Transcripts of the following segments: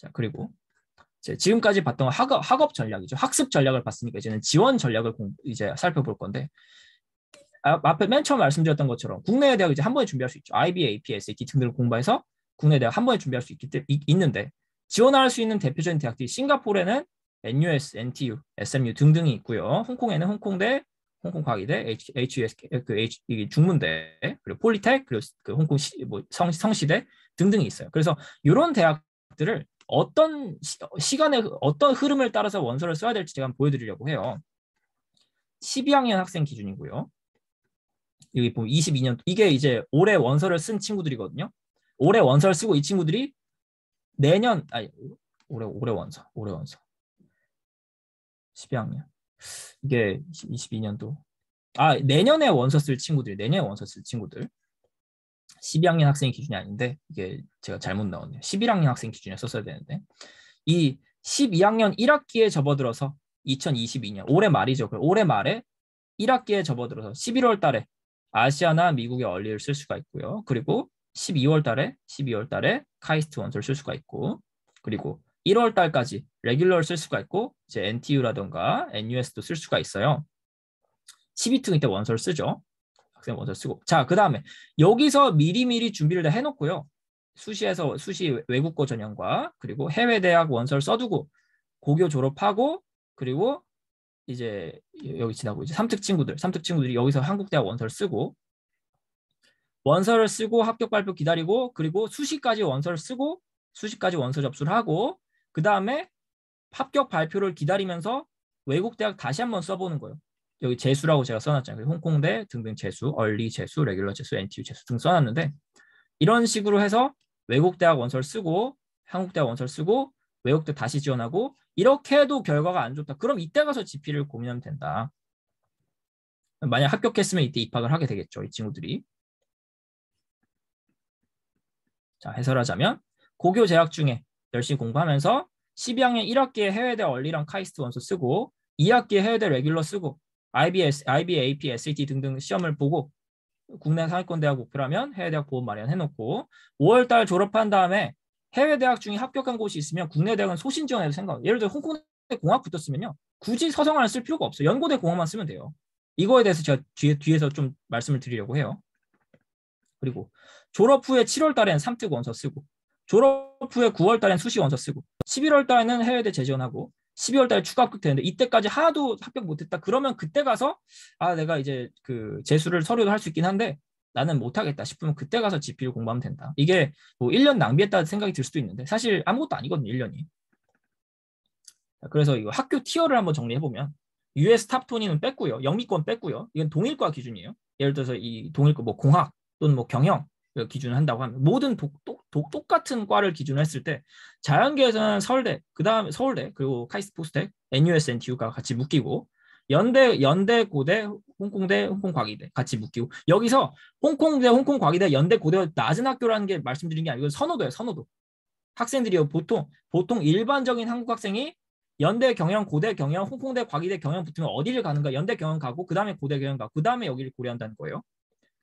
자, 그리고 지금까지 봤던 학업, 학업 전략이죠. 학습 전략을 봤으니까 이제는 지원 전략을 공, 이제 살펴볼 건데 아, 앞에 맨 처음 말씀드렸던 것처럼 국내 에 대학 이제 한 번에 준비할 수 있죠. IB, APS, e 기특 등을 공부해서 국내 대학 한 번에 준비할 수 있기 있는데 지원할 수 있는 대표적인 대학들이 싱가포르에는 NUS, NTU, SMU 등등이 있고요. 홍콩에는 홍콩대, 홍콩과학대 HUS, 그 H, 중문대, 그리고 폴리텍, 그리고 그 홍콩 시, 뭐 성, 성시대 등등이 있어요. 그래서 이런 대학들을 어떤 시, 간의 어떤 흐름을 따라서 원서를 써야 될지 제가 보여드리려고 해요. 12학년 학생 기준이고요. 여기 보면 22년 이게 이제 올해 원서를 쓴 친구들이거든요. 올해 원서를 쓰고 이 친구들이 내년 아니 올해 올해 원서 올해 원서 12학년 이게 22년도 아 내년에 원서 쓸 친구들 내년에 원서 쓸 친구들 12학년 학생 기준이 아닌데 이게 제가 잘못 나왔네요. 11학년 학생 기준에 썼어야 되는데 이 12학년 1학기에 접어들어서 2022년 올해 말이죠. 올해 말에 1학기에 접어들어서 11월 달에 아시아나 미국의 얼리를 쓸 수가 있고요. 그리고 12월 달에 12월 달에 카이스트 원서를 쓸 수가 있고 그리고 1월 달까지 레귤러를 쓸 수가 있고 이제 NTU라던가 NUS도 쓸 수가 있어요. 12특이 때 원서를 쓰죠. 학생 먼저 쓰고 자그 다음에 여기서 미리미리 준비를 다 해놓고요 수시에서 수시 외국어 전형과 그리고 해외 대학 원서를 써두고 고교 졸업하고 그리고 이제 여기 지나고 이제 삼특 친구들 삼특 친구들이 여기서 한국 대학 원서를 쓰고 원서를 쓰고 합격 발표 기다리고 그리고 수시까지 원서를 쓰고 수시까지 원서 접수를 하고 그 다음에 합격 발표를 기다리면서 외국 대학 다시 한번 써보는 거예요. 여기 재수라고 제가 써놨잖아요. 홍콩대 등등 재수, 얼리 재수, 레귤러 재수, NTU 재수 등 써놨는데 이런 식으로 해서 외국 대학 원서를 쓰고 한국 대학 원서를 쓰고 외국 대 다시 지원하고 이렇게 해도 결과가 안 좋다. 그럼 이때 가서 GP를 고민하면 된다. 만약 합격했으면 이때 입학을 하게 되겠죠. 이 친구들이. 자, 해설하자면 고교 재학 중에 열심히 공부하면서 12학년 1학기에 해외대 얼리랑 카이스트 원서 쓰고 2학기에 해외대 레귤러 쓰고 IBS, IB, AP, SAT 등등 시험을 보고 국내 상위권 대학 목표라면 해외 대학 보험 마련해 놓고 5월 달 졸업한 다음에 해외 대학 중에 합격한 곳이 있으면 국내 대학은 소신 지원해도 상관. 예를 들어 홍콩대 공학 붙었으면요. 굳이 서성을 쓸 필요가 없어요. 연고대 공학만 쓰면 돼요. 이거에 대해서 제가 뒤에, 뒤에서 좀 말씀을 드리려고 해요. 그리고 졸업 후에 7월 달엔 3특 원서 쓰고 졸업 후에 9월 달엔 수시 원서 쓰고 11월 달에는 해외대 재지원하고 12월 달에 추가 합격되는데 이때까지 하나도 합격 못했다. 그러면 그때 가서 아 내가 이제 그 재수를 서류도 할 수 있긴 한데 나는 못하겠다 싶으면 그때 가서 GP를 공부하면 된다. 이게 뭐 1년 낭비했다 는 생각이 들 수도 있는데 사실 아무것도 아니거든요. 1년이. 그래서 이거 학교 티어를 한번 정리해보면 US 탑20는 뺐고요. 영미권 뺐고요. 이건 동일과 기준이에요. 예를 들어서 이 동일과 뭐 공학 또는 뭐 경영 기준을 한다고 하면 모든 독, 독, 똑같은 과를 기준으로 했을 때 자연계에서는 서울대, 그다음에 서울대 그리고 카이스포스텍 NUS, NTU가 같이 묶이고 연대, 연대, 고대, 홍콩대, 홍콩과기대 같이 묶이고 여기서 홍콩대, 홍콩과기대, 연대, 고대 낮은 학교라는 게 말씀드린 게 아니고 선호도예요. 선호도. 학생들이 요 보통 보통 일반적인 한국 학생이 연대 경영, 고대 경영, 홍콩대, 과기대 경영 붙으면 어디를 가는가? 연대 경영 가고 그다음에 고대 경영 가고 그다음에 여기를 고려한다는 거예요.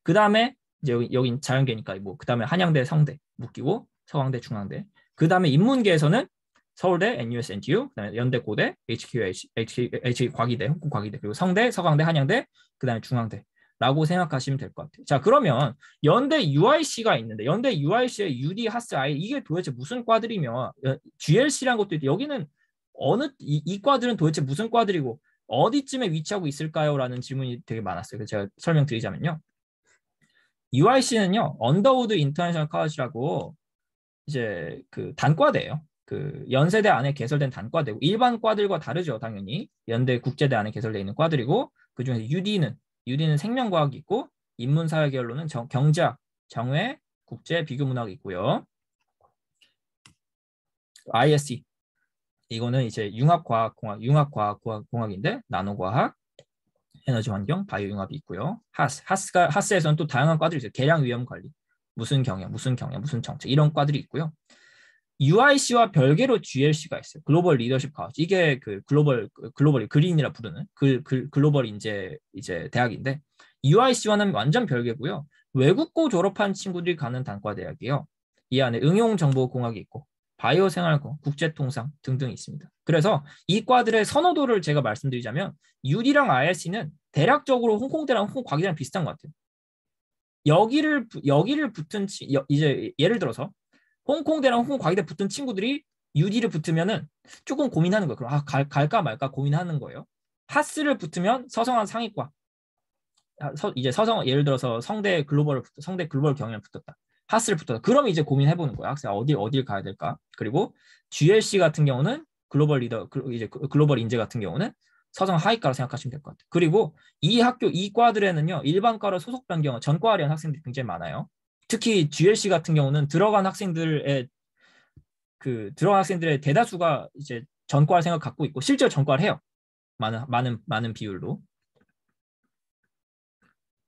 그다음에 이제 여기, 여긴 자연계니까 뭐 그다음에 한양대 성대 묶이고 서강대 중앙대 그다음에 인문계에서는 서울대, NUS, NTU, 그다음에 연대, 고대, HQH, HQ, 과기대, 홍콩 과기대, 그리고 성대, 서강대, 한양대, 그다음에 중앙대라고 생각하시면 될 것 같아요. 자 그러면 연대 UIC가 있는데 연대 UIC의 UD, 하스, I 이게 도대체 무슨 과들이며 GLC라는 것도 있는데 여기는 어느 이, 이 과들은 도대체 무슨 과들이고 어디쯤에 위치하고 있을까요?라는 질문이 되게 많았어요. 그래서 제가 설명드리자면요. UIC는요 언더우드 인터내셔널 컬리지라고 이제 그 단과대예요. 그 연세대 안에 개설된 단과대고 일반 과들과 다르죠 당연히 연대 국제대 안에 개설되어 있는 과들이고 그 중에서 UD는 UD는 생명과학이 있고 인문사회 계열로는 경제학, 정외, 국제 비교문학이 있고요. ISE 이거는 이제 융합과학공학, 융합과학공학인데 나노과학, 에너지 환경, 바이오 융합이 있고요. 하스, 하스가 하스에서는 또 다양한 과들이 있어요. 계량 위험 관리, 무슨 경영, 무슨 경영, 무슨 정책 이런 과들이 있고요. UIC와 별개로 GLC가 있어요. 글로벌 리더십 카우치. 이게 그 글로벌 그 글로벌 그린이라 부르는 글, 글, 글로벌 인재 이제 대학인데 UIC와는 완전 별개고요. 외국고 졸업한 친구들이 가는 단과 대학이에요. 이 안에 응용정보공학이 있고 바이오 생활고, 국제통상 등등 있습니다. 그래서 이 과들의 선호도를 제가 말씀드리자면 유리랑 IRC는 대략적으로 홍콩대랑 홍콩과기대랑 비슷한 것 같아요. 여기를 여기를 붙은 치, 여, 이제 예를 들어서 홍콩대랑 홍콩과기대 붙은 친구들이 유디를 붙으면은 조금 고민하는 거예요. 그럼 아 갈, 갈까 말까 고민하는 거예요. 하스를 붙으면 서성한 상위과, 아, 서, 이제 서성 예를 들어서 성대 글로벌 성대 글로벌 경영을 붙었다. 파스를 붙어서 그럼 이제 고민해보는 거야. 학생 어디 어디를 가야 될까? 그리고 GLC 같은 경우는 글로벌 리더 그, 이제 그, 글로벌 인재 같은 경우는 서정 하위과로 생각하시면 될 것 같아요. 그리고 이 학교 이 과들에는요 일반과로 소속 변경 전과하려는 학생들이 굉장히 많아요. 특히 GLC 같은 경우는 들어간 학생들의 그 들어간 학생들의 대다수가 이제 전과를 생각 갖고 있고 실제로 전과를 해요. 많은 많은 많은 비율로.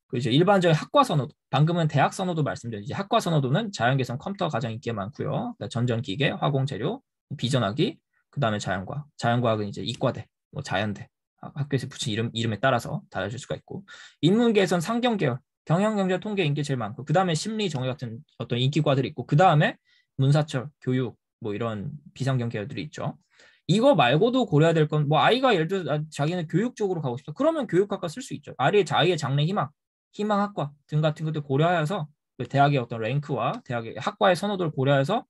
그 이제 일반적인 학과 선호도, 방금은 대학 선호도 말씀드렸 이제 학과 선호도는 자연계성 컴퓨터 가장 인기 많고요. 그러니까 전전기계, 화공재료, 비전학이그 다음에 자연과학. 자연과학은 이제 이과대, 뭐 자연대 아, 학교에서 붙인 이름 이름에 따라서 달라질 수가 있고 인문계에선 상경계열, 경영경제 통계 인기 제일 많고 그 다음에 심리 정의 같은 어떤 인기과들이 있고 그 다음에 문사철, 교육 뭐 이런 비상경 계열들이 있죠. 이거 말고도 고려해야 될 건 뭐 아이가 예를 들어 아, 자기는 교육 쪽으로 가고 싶다. 그러면 교육학과 쓸 수 있죠. 아이의 자아의 장래 희망 희망학과 등 같은 것도 고려하여서 그 대학의 어떤 랭크와 대학의 학과의 선호도를 고려해서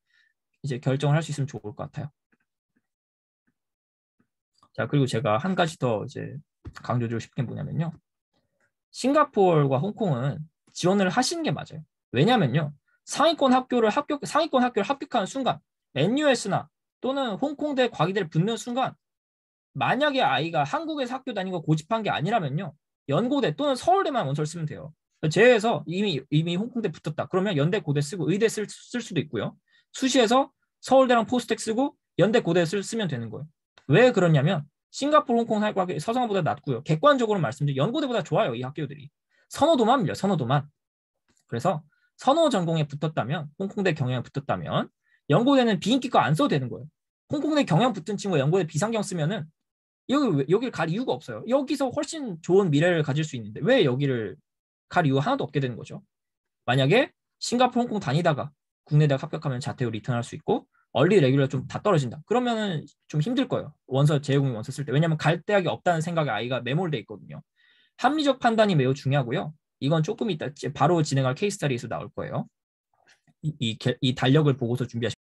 이제 결정을 할 수 있으면 좋을 것 같아요. 자 그리고 제가 한 가지 더 이제 강조드리고 싶은 게 뭐냐면요. 싱가포르와 홍콩은 지원을 하시는 게 맞아요. 왜냐면요. 상위권 학교를 합격 상위권 학교를 합격하는 순간 NUS나 또는 홍콩대 과기대를 붙는 순간 만약에 아이가 한국에서 학교 다니고 고집한 게 아니라면요. 연고대 또는 서울대만 원서를 쓰면 돼요. 제외해서 이미 이미 홍콩대 붙었다. 그러면 연대 고대 쓰고 의대 쓸, 쓸 수도 있고요. 수시에서 서울대랑 포스텍 쓰고 연대 고대 쓸 쓰면 되는 거예요. 왜 그러냐면 싱가포르 홍콩 사관학교 서성보다 낫고요 객관적으로 말씀드리면 연고대보다 좋아요. 이 학교들이. 선호도만 밀려 선호도만. 그래서 선호 전공에 붙었다면 홍콩대 경영에 붙었다면 연고대는 비인기 과안 써도 되는 거예요. 홍콩대 경영 붙은 친구가 연고대 비상경 쓰면은 여기 여기를 갈 이유가 없어요. 여기서 훨씬 좋은 미래를 가질 수 있는데 왜 여기를 갈 이유 하나도 없게 되는 거죠. 만약에 싱가포르 홍콩 다니다가 국내 대학 합격하면 자퇴로 리턴할 수 있고 얼리 레귤러 좀 다 떨어진다. 그러면은 좀 힘들 거예요. 원서 재외이 원서 쓸 때. 왜냐하면 갈 대학이 없다는 생각에 아이가 매몰돼 있거든요. 합리적 판단이 매우 중요하고요. 이건 조금 이따 바로 진행할 케이스 스타디에서 나올 거예요. 이, 이, 이 달력을 보고서 준비하시.